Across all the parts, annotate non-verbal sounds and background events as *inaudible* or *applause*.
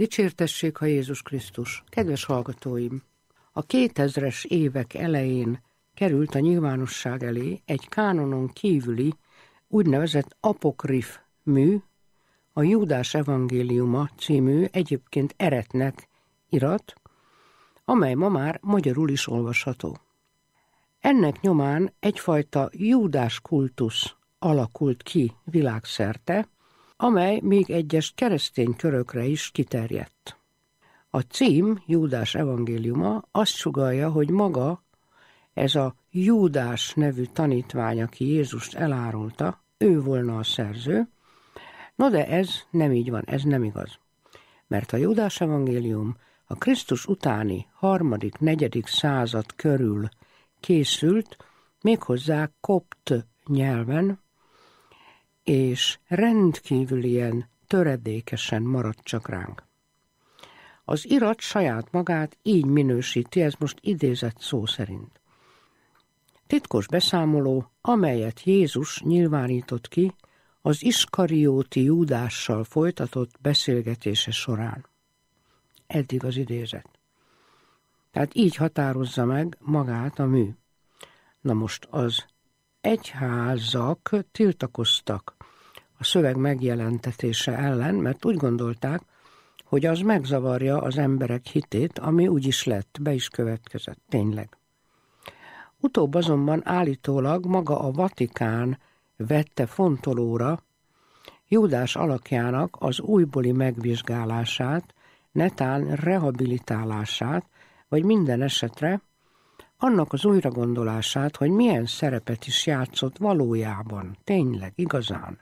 Dicsértessék, ha Jézus Krisztus! Kedves hallgatóim! A 2000-es évek elején került a nyilvánosság elé egy kánonon kívüli úgynevezett apokrif mű, a Júdás evangéliuma című egyébként eretnek irat, amely ma már magyarul is olvasható. Ennek nyomán egyfajta júdás kultusz alakult ki világszerte, amely még egyes keresztény körökre is kiterjedt. A cím, Júdás evangéliuma, azt sugalja, hogy maga ez a Júdás nevű tanítvány, aki Jézust elárulta, ő volna a szerző, no de ez nem így van, ez nem igaz. Mert a Júdás evangélium a Krisztus utáni harmadik, negyedik század körül készült, méghozzá kopt nyelven, és rendkívül ilyen töredékesen maradt csak ránk. Az irat saját magát így minősíti, ez most idézett szó szerint. Titkos beszámoló, amelyet Jézus nyilvánított ki az iskarióti Júdással folytatott beszélgetése során. Eddig az idézet. Tehát így határozza meg magát a mű. Na most az egyházak tiltakoztak a szöveg megjelentetése ellen, mert úgy gondolták, hogy az megzavarja az emberek hitét, ami úgy is lett, be is következett, tényleg. Utóbb azonban állítólag maga a Vatikán vette fontolóra Júdás alakjának az újbóli megvizsgálását, netán rehabilitálását, vagy minden esetre annak az újragondolását, hogy milyen szerepet is játszott valójában, tényleg, igazán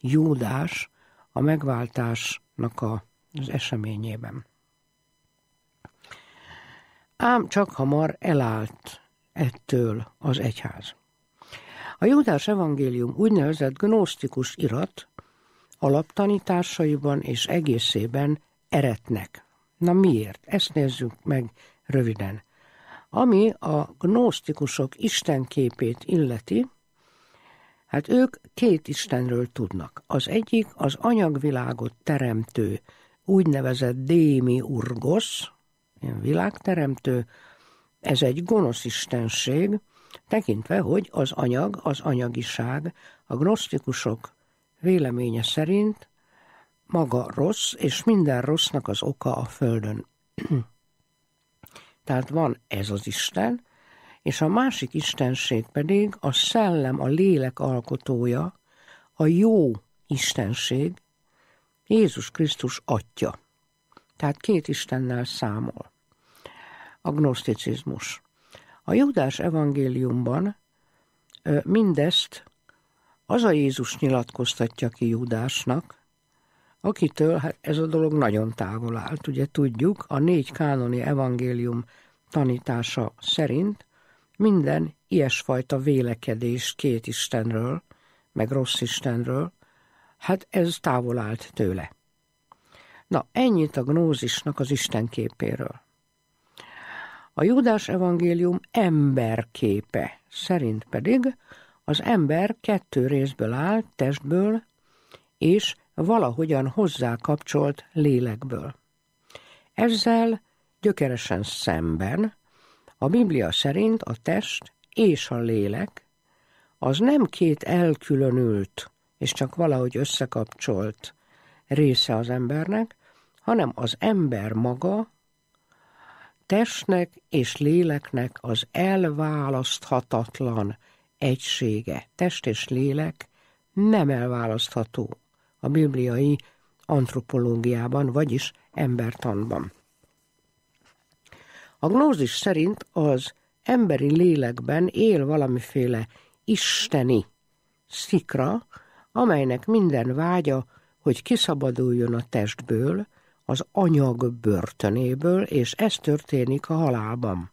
Júdás a megváltásnak a, az eseményében. Ám csak hamar elállt ettől az egyház. A Júdás evangélium úgynevezett gnosztikus irat alaptanításaiban és egészében eretnek. Na miért? Ezt nézzük meg röviden. Ami a gnosztikusok istenképét illeti, hát ők két istenről tudnak. Az egyik az anyagvilágot teremtő, úgynevezett Démi Urgosz, ilyen világteremtő, ez egy gonosz istenség, tekintve, hogy az anyag, az anyagiság a gnosztikusok véleménye szerint maga rossz, és minden rossznak az oka a Földön. *clears throat* Tehát van ez az Isten, és a másik istenség pedig a szellem, a lélek alkotója, a jó istenség, Jézus Krisztus atya. Tehát két Istennel számol. Agnoszticizmus. A Júdás evangéliumban mindezt az a Jézus nyilatkoztatja ki Júdásnak, akitől hát ez a dolog nagyon távol állt. Ugye tudjuk, a négy kánoni evangélium tanítása szerint minden ilyesfajta vélekedés két Istenről, meg rossz Istenről, hát ez távol állt tőle. Na, ennyit a gnózisnak az Isten képéről. A Júdás evangélium emberképe szerint pedig az ember kettő részből áll, testből és valahogyan hozzá kapcsolt lélekből. Ezzel gyökeresen szemben a Biblia szerint a test és a lélek az nem két elkülönült és csak valahogy összekapcsolt része az embernek, hanem az ember maga testnek és léleknek az elválaszthatatlan egysége. Test és lélek nem elválasztható a bibliai antropológiában, vagyis embertanban. A gnózis szerint az emberi lélekben él valamiféle isteni szikra, amelynek minden vágya, hogy kiszabaduljon a testből, az anyag börtönéből, és ez történik a halálban.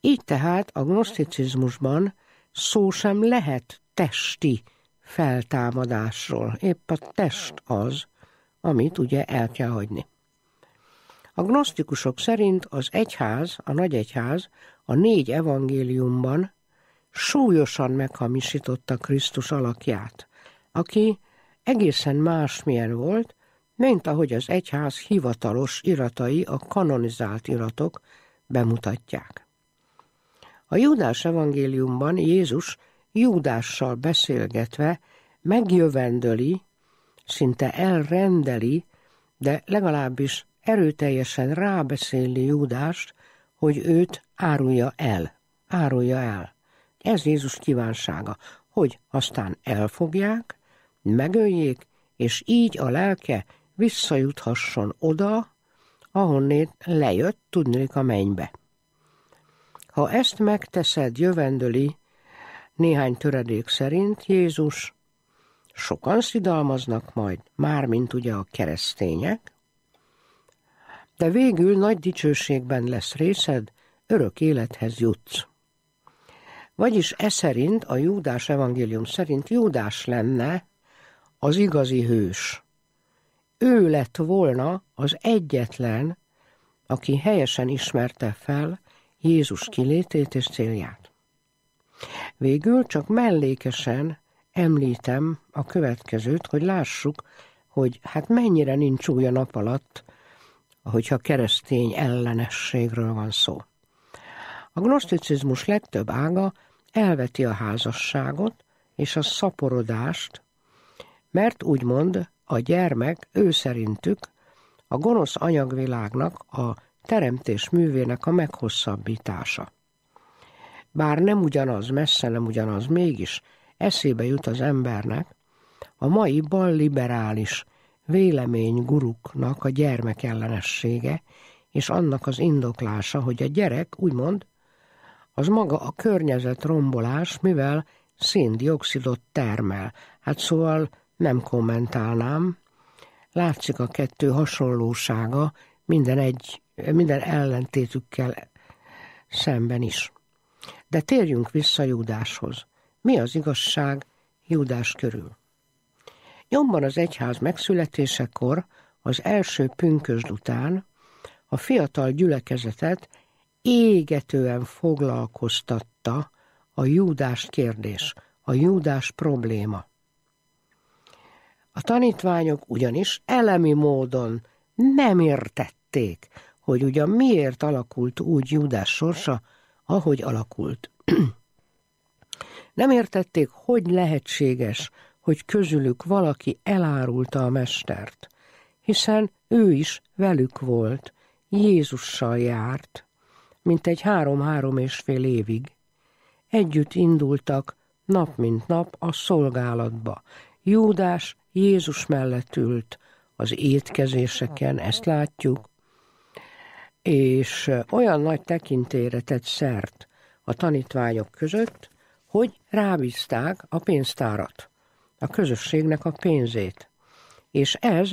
Így tehát a gnoszticizmusban szó sem lehet testi feltámadásról. Épp a test az, amit ugye el kell hagyni. A gnosztikusok szerint az egyház, a nagyegyház a négy evangéliumban súlyosan meghamisította Krisztus alakját, aki egészen másmilyen volt, mint ahogy az egyház hivatalos iratai, a kanonizált iratok bemutatják. A Júdás evangéliumban Jézus Júdással beszélgetve megjövendöli, szinte elrendeli, de legalábbis erőteljesen rábeszéli Júdást, hogy őt árulja el. Árulja el. Ez Jézus kívánsága, hogy aztán elfogják, megöljék, és így a lelke visszajuthasson oda, ahonnét lejött tudnék a mennybe. Ha ezt megteszed, jövendöli, néhány töredék szerint Jézus, sokan szidalmaznak majd, mármint ugye a keresztények, de végül nagy dicsőségben lesz részed, örök élethez jutsz. Vagyis e szerint, a Júdás evangélium szerint Júdás lenne az igazi hős. Ő lett volna az egyetlen, aki helyesen ismerte fel Jézus kilétét és célját. Végül csak mellékesen említem a következőt, hogy lássuk, hogy hát mennyire nincs új a nap alatt, hogyha keresztény ellenességről van szó. A gnoszticizmus legtöbb ága elveti a házasságot és a szaporodást, mert úgymond a gyermek ő szerintük a gonosz anyagvilágnak, a teremtés művének a meghosszabbítása. Bár nem ugyanaz, messze nem ugyanaz, mégis eszébe jut az embernek a mai balliberális véleményguruknak a gyermekellenessége, és annak az indoklása, hogy a gyerek, úgymond, az maga a környezet rombolás, mivel széndiokszidot termel. Hát szóval nem kommentálnám. Látszik a kettő hasonlósága minden, egy, minden ellentétükkel szemben is. De térjünk vissza Júdáshoz. Mi az igazság Júdás körül? Nyomban az egyház megszületésekor, az első pünkösd után a fiatal gyülekezetet égetően foglalkoztatta a Júdás kérdés, a Júdás probléma. A tanítványok ugyanis elemi módon nem értették, hogy ugyan miért alakult úgy Júdás sorsa, ahogy alakult. *clears throat* Nem értették, hogy lehetséges, hogy közülük valaki elárulta a mestert, hiszen ő is velük volt, Jézussal járt, mint egy három-három és fél évig. Együtt indultak nap mint nap a szolgálatba. Júdás Jézus mellett ült, az étkezéseken ezt látjuk, és olyan nagy tekintélyre tett szert a tanítványok között, hogy rábízták a pénztárat, a közösségnek a pénzét. És ez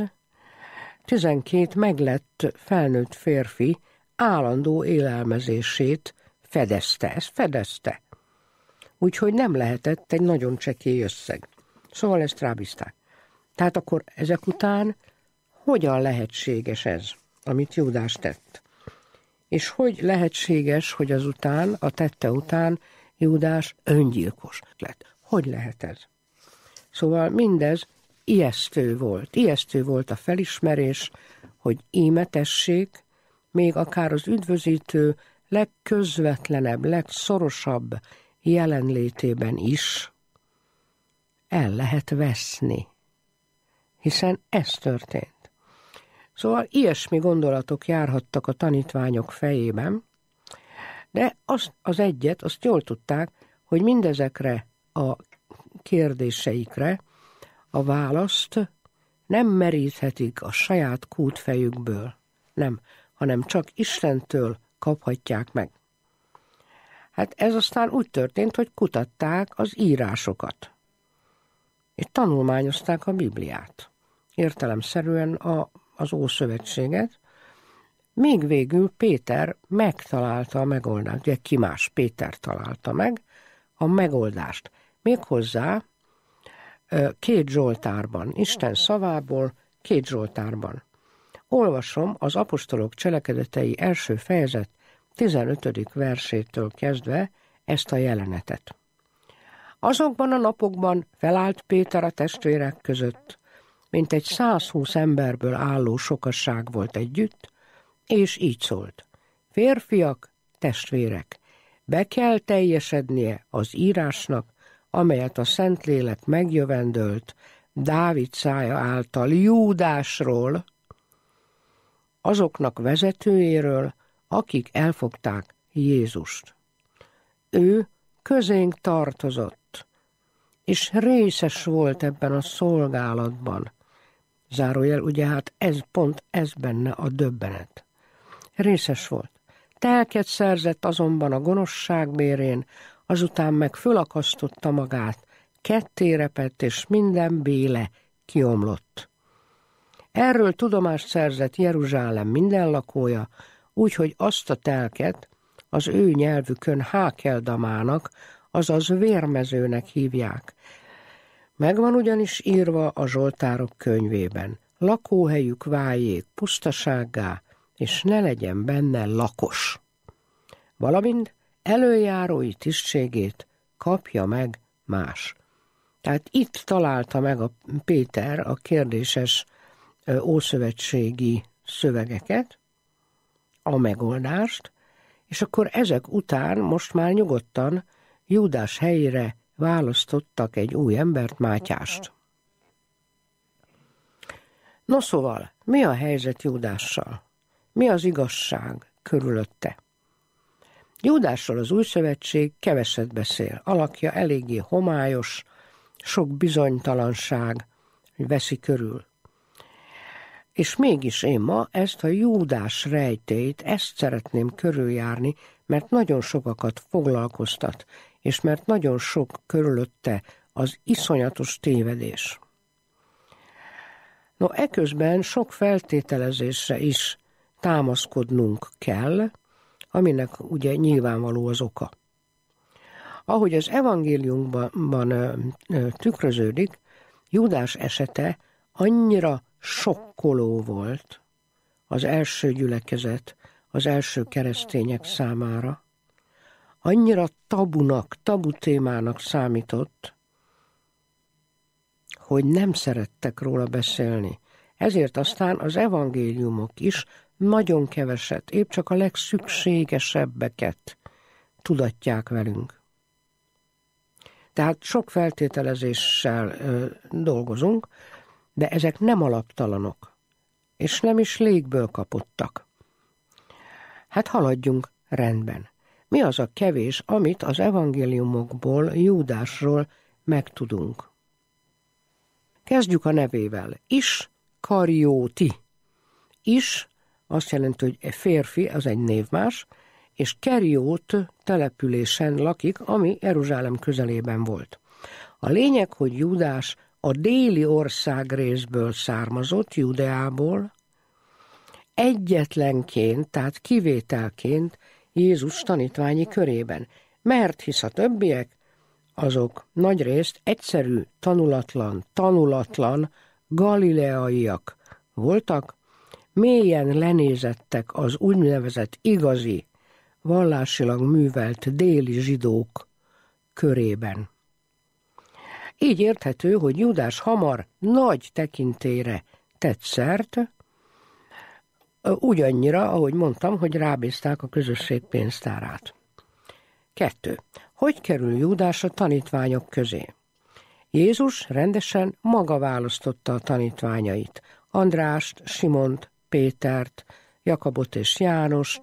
12 meglett felnőtt férfi állandó élelmezését fedezte, ez fedezte. Úgyhogy nem lehetett egy nagyon csekély összeg. Szóval ezt rábízták. Tehát akkor ezek után hogyan lehetséges ez, amit Júdás tett? És hogy lehetséges, hogy azután, a tette után Júdás öngyilkos lett? Hogy lehet ez? Szóval mindez ijesztő volt. Ijesztő volt a felismerés, hogy ímetesség, még akár az üdvözítő legközvetlenebb, legszorosabb jelenlétében is el lehet veszni. Hiszen ez történt. Szóval ilyesmi gondolatok járhattak a tanítványok fejében, de azt, az egyet, azt jól tudták, hogy mindezekre a kérdéseikre a választ nem meríthetik a saját kútfejükből, nem, hanem csak Istentől kaphatják meg. Hát ez aztán úgy történt, hogy kutatták az írásokat, és tanulmányozták a Bibliát, értelemszerűen a az Ószövetséget, még végül Péter megtalálta a megoldást, ugye ki más? Péter találta meg a megoldást. Méghozzá két Zsoltárban, Isten szavából két Zsoltárban. Olvasom az apostolok cselekedetei első fejezet 15. versétől kezdve ezt a jelenetet. Azokban a napokban felállt Péter a testvérek között, mint egy 120 emberből álló sokasság volt együtt, és így szólt. Férfiak, testvérek, be kell teljesednie az írásnak, amelyet a Szentlélek megjövendölt Dávid szája által Júdásról, azoknak vezetőjéről, akik elfogták Jézust. Ő közénk tartozott, és részes volt ebben a szolgálatban, zárójel, ugye hát ez pont ez benne a döbbenet. Részes volt. Telket szerzett azonban a gonoszság bérén, azután meg fölakasztotta magát, kettérepett, és minden béle kiomlott. Erről tudomást szerzett Jeruzsálem minden lakója, úgyhogy azt a telket az ő nyelvükön Hákeldamának, azaz vérmezőnek hívják, Megvan ugyanis írva a Zsoltárok könyvében, lakóhelyük váljék pusztasággá, és ne legyen benne lakos. Valamint előjárói tisztségét kapja meg más. Tehát itt találta meg a Péter a kérdéses ószövetségi szövegeket, a megoldást, és akkor ezek után most már nyugodtan Júdás helyére választottak egy új embert, Mátyást. No szóval, mi a helyzet Júdással? Mi az igazság körülötte? Júdással az új szövetség keveset beszél, alakja eléggé homályos, sok bizonytalanság veszi körül. És mégis én ma ezt a Júdás rejtét, ezt szeretném körüljárni, mert nagyon sokakat foglalkoztat, és mert nagyon sok körülötte az iszonyatos tévedés. No, eközben sok feltételezésre is támaszkodnunk kell, aminek ugye nyilvánvaló az oka. Ahogy az evangéliumban tükröződik, Judás esete annyira sokkoló volt az első gyülekezet, az első keresztények számára, annyira tabunak, tabu témának számított, hogy nem szerettek róla beszélni. Ezért aztán az evangéliumok is nagyon keveset, épp csak a legszükségesebbeket tudatják velünk. Tehát sok feltételezéssel ö, dolgozunk, de ezek nem alaptalanok, és nem is légből kapottak. Hát haladjunk rendben mi az a kevés, amit az evangéliumokból, Júdásról megtudunk. Kezdjük a nevével. Is karjóti. Is azt jelenti, hogy férfi, az egy névmás, és Keriót településen lakik, ami Jeruzsálem közelében volt. A lényeg, hogy Júdás a déli ország részből származott, Judeából, egyetlenként, tehát kivételként Jézus tanítványi körében, mert hisz a többiek, azok nagyrészt egyszerű, tanulatlan, tanulatlan galileaiak voltak, mélyen lenézettek az úgynevezett igazi, vallásilag művelt déli zsidók körében. Így érthető, hogy Judás hamar nagy tekintére tett szert, Ugyannyira, ahogy mondtam, hogy rábízták a közösség pénztárát. Kettő. Hogy kerül Júdás a tanítványok közé? Jézus rendesen maga választotta a tanítványait. Andrást, Simont, Pétert, Jakabot és Jánost,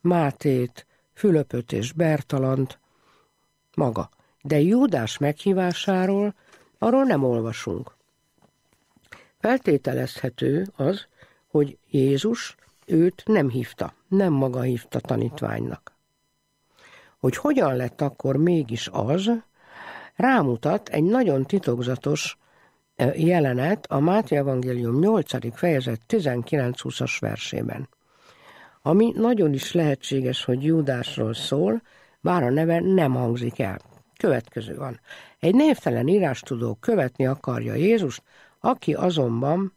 Mátét, Fülöpöt és Bertalant. Maga. De Júdás meghívásáról arról nem olvasunk. Feltételezhető az, hogy Jézus őt nem hívta, nem maga hívta tanítványnak. Hogy hogyan lett akkor mégis az, rámutat egy nagyon titokzatos jelenet a Máté Evangélium 8. fejezet 19 as versében, ami nagyon is lehetséges, hogy Júdásról szól, bár a neve nem hangzik el. Következő van. Egy névtelen írástudó követni akarja Jézust, aki azonban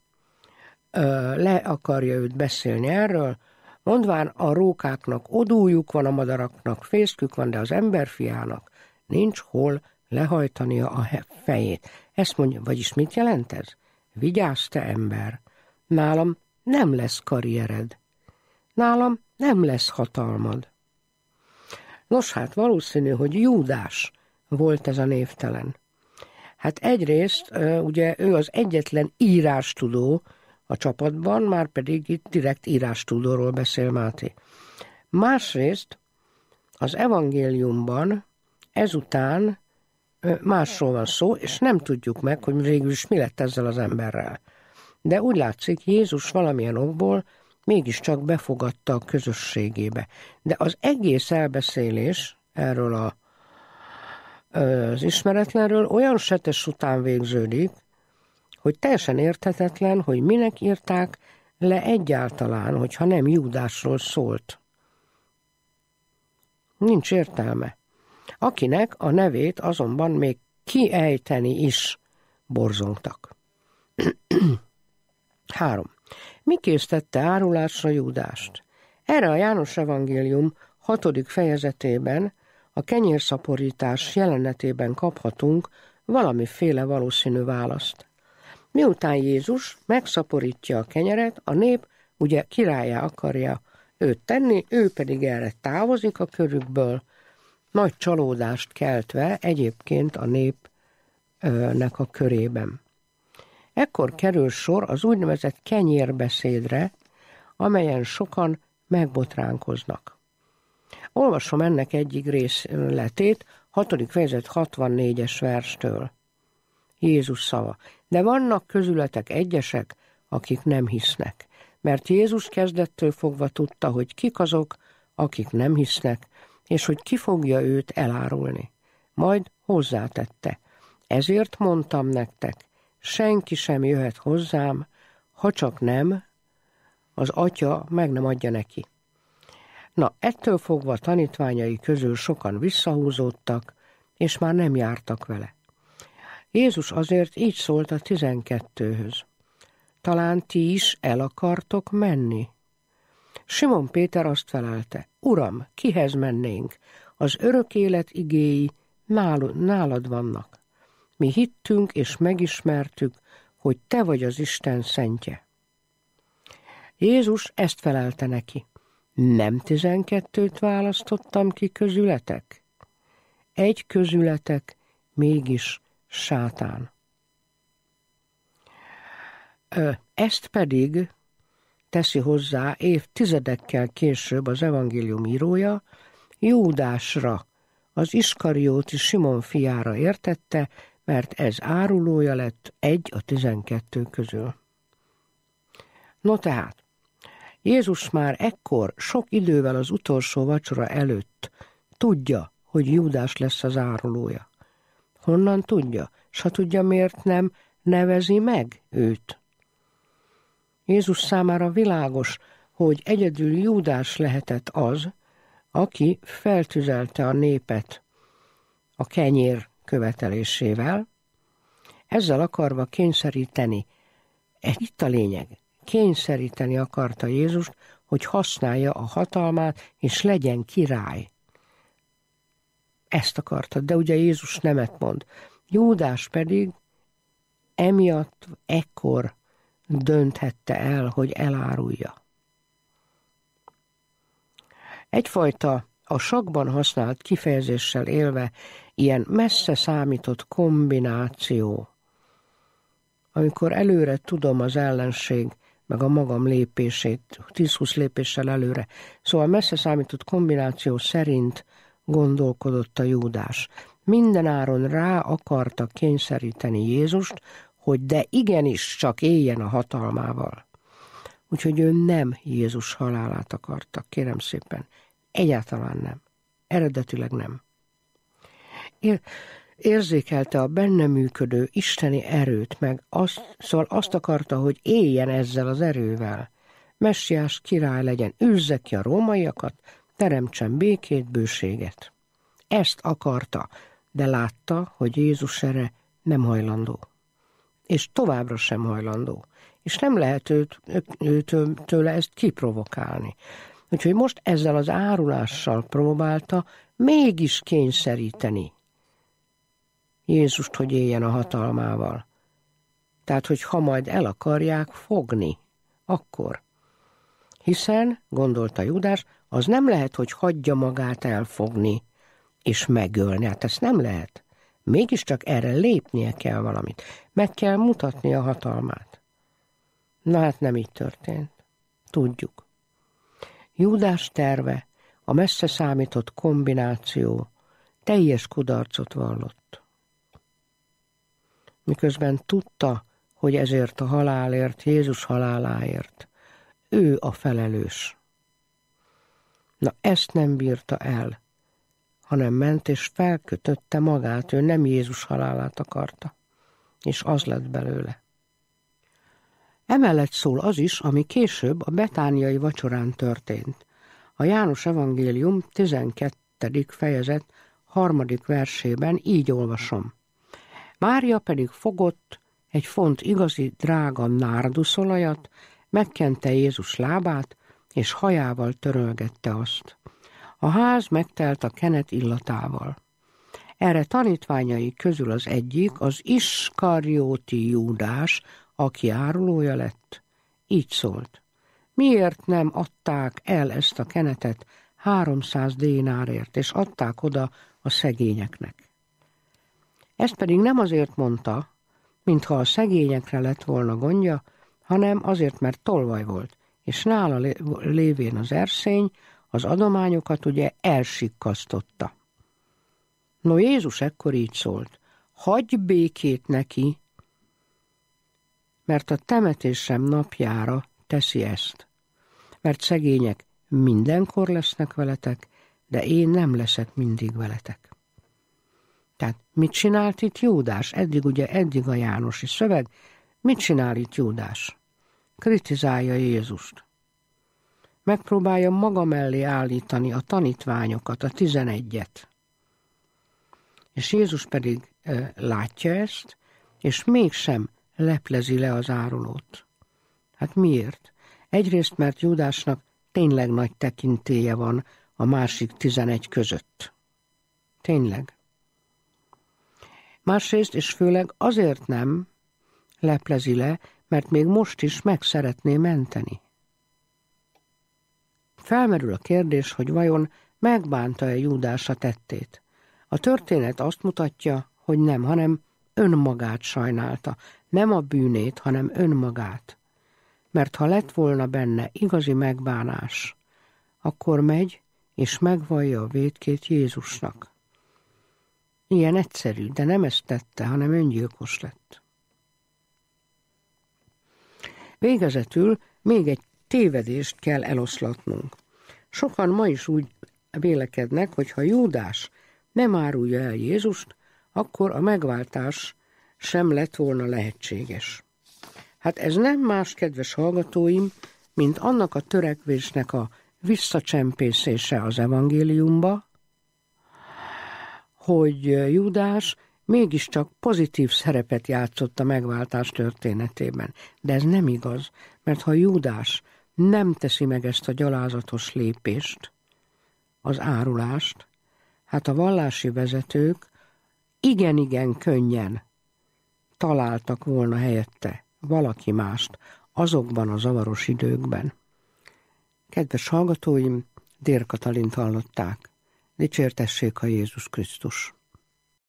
le akarja őt beszélni erről, mondván a rókáknak odújuk van, a madaraknak fészkük van, de az emberfiának nincs hol lehajtania a fejét. Ezt mondja, vagyis mit jelent ez? Vigyázz te ember, nálam nem lesz karriered, nálam nem lesz hatalmad. Nos hát valószínű, hogy Júdás volt ez a névtelen. Hát egyrészt ugye ő az egyetlen írástudó, a csapatban, már pedig itt direkt írástudóról beszél Máté. Másrészt az evangéliumban ezután másról van szó, és nem tudjuk meg, hogy végül is mi lett ezzel az emberrel. De úgy látszik, Jézus valamilyen okból mégiscsak befogadta a közösségébe. De az egész elbeszélés erről a, az ismeretlenről olyan setes után végződik, hogy teljesen érthetetlen, hogy minek írták le egyáltalán, hogyha nem Júdásról szólt. Nincs értelme. Akinek a nevét azonban még kiejteni is borzongtak. *clears throat* Három. Mi késztette árulásra Júdást? Erre a János Evangélium hatodik fejezetében a kenyérszaporítás jelenetében kaphatunk valamiféle valószínű választ. Miután Jézus megszaporítja a kenyeret, a nép ugye királyá akarja őt tenni, ő pedig erre távozik a körükből, nagy csalódást keltve egyébként a népnek a körében. Ekkor kerül sor az úgynevezett kenyérbeszédre, amelyen sokan megbotránkoznak. Olvasom ennek egyik részletét, 6. fejezet 64-es verstől. Jézus szava. De vannak közületek egyesek, akik nem hisznek. Mert Jézus kezdettől fogva tudta, hogy kik azok, akik nem hisznek, és hogy ki fogja őt elárulni. Majd hozzátette. Ezért mondtam nektek, senki sem jöhet hozzám, ha csak nem, az atya meg nem adja neki. Na, ettől fogva tanítványai közül sokan visszahúzódtak, és már nem jártak vele. Jézus azért így szólt a tizenkettőhöz. Talán ti is el akartok menni? Simon Péter azt felelte, Uram, kihez mennénk? Az örök élet igéi nálad, vannak. Mi hittünk és megismertük, hogy te vagy az Isten szentje. Jézus ezt felelte neki. Nem tizenkettőt választottam ki közületek? Egy közületek mégis sátán. Ezt pedig teszi hozzá évtizedekkel később az evangélium írója, Júdásra, az Iskarióti Simon fiára értette, mert ez árulója lett egy a tizenkettő közül. No tehát, Jézus már ekkor, sok idővel az utolsó vacsora előtt tudja, hogy Júdás lesz az árulója. Honnan tudja? S ha tudja, miért nem nevezi meg őt? Jézus számára világos, hogy egyedül Júdás lehetett az, aki feltüzelte a népet a kenyér követelésével, ezzel akarva kényszeríteni, e, itt a lényeg, kényszeríteni akarta Jézust, hogy használja a hatalmát és legyen király ezt akartad, de ugye Jézus nemet mond. Júdás pedig emiatt ekkor dönthette el, hogy elárulja. Egyfajta a sakban használt kifejezéssel élve ilyen messze számított kombináció, amikor előre tudom az ellenség, meg a magam lépését, 10-20 lépéssel előre. Szóval messze számított kombináció szerint gondolkodott a Júdás. Mindenáron rá akarta kényszeríteni Jézust, hogy de igenis csak éljen a hatalmával. Úgyhogy ő nem Jézus halálát akarta, kérem szépen. Egyáltalán nem. Eredetileg nem. Ér, érzékelte a benne működő isteni erőt, meg azt, szóval azt akarta, hogy éljen ezzel az erővel. Messiás király legyen, űzze ki a rómaiakat, teremtsen békét, bőséget. Ezt akarta, de látta, hogy Jézus erre nem hajlandó. És továbbra sem hajlandó. És nem lehet őt, őt, tőle ezt kiprovokálni. Úgyhogy most ezzel az árulással próbálta mégis kényszeríteni Jézust, hogy éljen a hatalmával. Tehát, hogy ha majd el akarják fogni, akkor. Hiszen, gondolta Judás, az nem lehet, hogy hagyja magát elfogni és megölni. Hát ezt nem lehet. Mégiscsak erre lépnie kell valamit. Meg kell mutatni a hatalmát. Na hát nem így történt. Tudjuk. Júdás terve, a messze számított kombináció teljes kudarcot vallott. Miközben tudta, hogy ezért a halálért, Jézus haláláért, ő a felelős. Na ezt nem bírta el, hanem ment és felkötötte magát, ő nem Jézus halálát akarta, és az lett belőle. Emellett szól az is, ami később a betániai vacsorán történt. A János Evangélium 12. fejezet harmadik versében így olvasom. Mária pedig fogott egy font igazi drága nárduszolajat, megkente Jézus lábát, és hajával törölgette azt. A ház megtelt a kenet illatával. Erre tanítványai közül az egyik, az Iskarióti Júdás, aki árulója lett. Így szólt. Miért nem adták el ezt a kenetet 300 dénárért, és adták oda a szegényeknek? Ezt pedig nem azért mondta, mintha a szegényekre lett volna gondja, hanem azért, mert tolvaj volt, és nála lévén az erszény az adományokat ugye elsikkasztotta. No Jézus ekkor így szólt, hagyj békét neki, mert a temetésem napjára teszi ezt. Mert szegények mindenkor lesznek veletek, de én nem leszek mindig veletek. Tehát mit csinált itt Júdás? Eddig ugye, eddig a Jánosi szöveg. Mit csinál itt Júdás? kritizálja Jézust. Megpróbálja maga mellé állítani a tanítványokat, a tizenegyet. És Jézus pedig e, látja ezt, és mégsem leplezi le az árulót. Hát miért? Egyrészt, mert Júdásnak tényleg nagy tekintéje van a másik tizenegy között. Tényleg. Másrészt, és főleg azért nem leplezi le, mert még most is meg szeretné menteni. Felmerül a kérdés, hogy vajon megbánta-e a tettét. A történet azt mutatja, hogy nem, hanem önmagát sajnálta, nem a bűnét, hanem önmagát. Mert ha lett volna benne igazi megbánás, akkor megy és megvallja a védkét Jézusnak. Ilyen egyszerű, de nem ezt tette, hanem öngyilkos lett. Végezetül még egy tévedést kell eloszlatnunk. Sokan ma is úgy vélekednek, hogy ha Júdás nem árulja el Jézust, akkor a megváltás sem lett volna lehetséges. Hát ez nem más, kedves hallgatóim, mint annak a törekvésnek a visszacsempészése az evangéliumba, hogy Júdás mégiscsak pozitív szerepet játszott a megváltás történetében. De ez nem igaz, mert ha Júdás nem teszi meg ezt a gyalázatos lépést, az árulást, hát a vallási vezetők igen-igen könnyen találtak volna helyette valaki mást azokban a zavaros időkben. Kedves hallgatóim, Dér Katalint hallották. Dicsértessék a Jézus Krisztus!